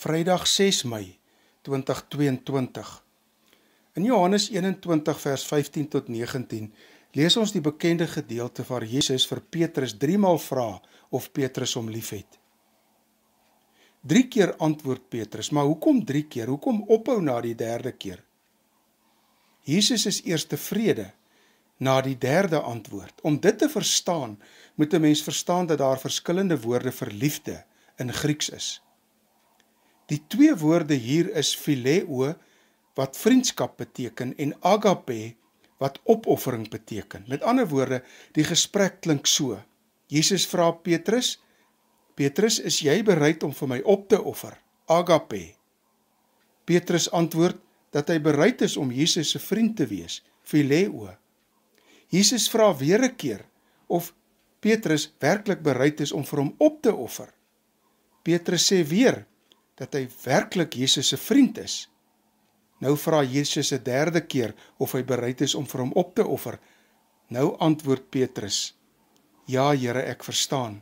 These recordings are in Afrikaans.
Vrydag 6 Mei 2022. In Johannes 21 vers 15 tot 19 lees ons die bekende gedeelte waar Jesus vir Petrus 3 maal vra of Petrus hom liefhet. 3 keer antwoord Petrus, maar hoekom 3 keer? Hoekom ophou na die 3de keer? Jesus is eers tevrede na die 3de antwoord. Om dit te verstaan, moet 'n mens verstaan dat daar verskillende woorde vir liefde in Grieks is. Die twee woorde hier is phileo wat vriendskap beteken en agape wat opoffering beteken. Met ander woorde, die gesprek klink so. Jesus vra Petrus: "Petrus, is jy bereid om vir my op te offer?" Agape. Petrus antwoord dat hy bereid is om Jesus se vriend te wees, phileo. Jesus vra weer 'n keer of Petrus werklik bereid is om vir hom op te offer. Petrus sê weer: dat hy werklik Jesus se vriend is. Nou vra Jesus 'n derde keer of hy bereid is om vir hom op te offer. Nou antwoord Petrus: "Ja, Here, ek verstaan.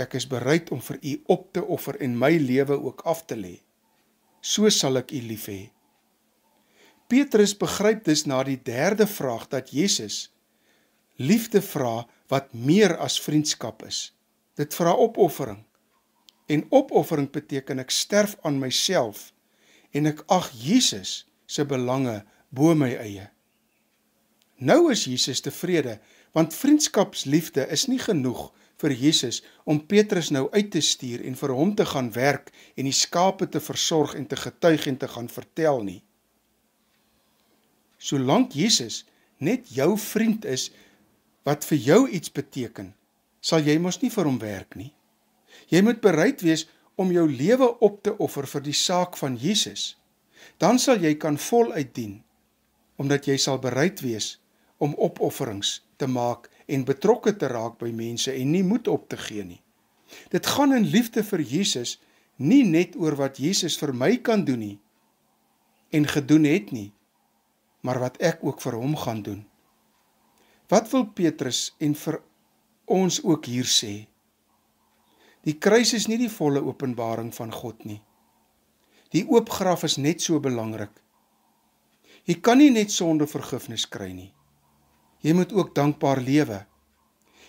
Ek is bereid om vir U op te offer en my lewe ook af te lê. So sal ek U lief hê." Petrus begryp dus na die derde vraag dat Jesus liefde vra wat meer as vriendskap is. Dit vra opoffering en opoffering beteken ek sterf aan myself en ek ag Jesus se belange bo my eie. Nou is Jesus tevrede want vriendskapsliefde is nie genoeg vir Jesus om Petrus nou uit te stuur en vir hom te gaan werk en die skape te versorg en te getuig en te gaan vertel nie. Solank Jesus net jou vriend is wat vir jou iets beteken, sal jy mos nie vir hom werk nie. Jy moet bereid wees om jou lewe op te offer vir die saak van Jesus. Dan sal jy kan voluit dien omdat jy sal bereid wees om opofferings te maak en betrokke te raak by mense en nie moed op te gee nie. Dit gaan in liefde vir Jesus nie net oor wat Jesus vir my kan doen nie en gedoen het nie, maar wat ek ook vir hom gaan doen. Wat wil Petrus en vir ons ook hier sê? Die kruis is nie die volle openbaring van God nie. Die oop graf is net so belangrik. Jy kan nie net sonde vergifnis kry nie. Jy moet ook dankbaar lewe.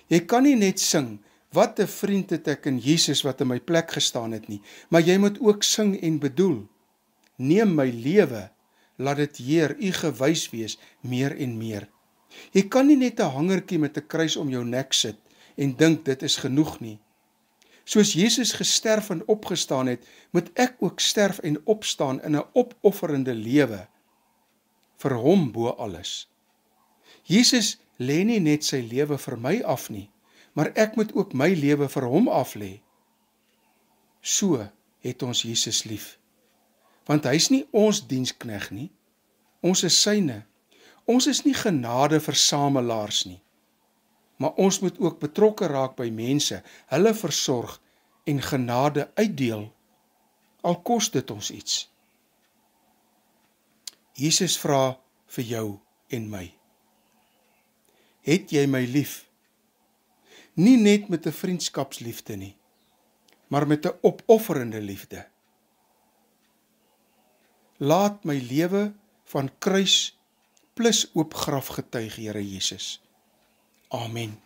Jy kan nie net sing wat 'n vriend het ek in Jesus wat in my plek gestaan het nie, maar jy moet ook sing en bedoel: Neem my lewe, laat dit Heer U gewys wees meer en meer. Jy kan nie net 'n hangertjie met 'n kruis om jou nek sit en dink dit is genoeg nie. Soos Jesus gesterf en opgestaan het, moet ek ook sterf en opstaan in 'n opofferende lewe vir hom bo alles. Jesus lê nie net sy lewe vir my af nie, maar ek moet ook my lewe vir hom af lê. So het ons Jesus lief. Want hy's nie ons dienskneg nie. Ons is syne. Ons is nie genadeversamelaars nie maar ons moet ook betrokke raak by mense, hulle versorg en genade uitdeel al kos dit ons iets. Jesus vra vir jou en my. Het jy my lief? Nie net met 'n vriendskapsliefde nie, maar met 'n opofferende liefde. Laat my lewe van kruis plus oop graf getuig, Here Jesus. Amen.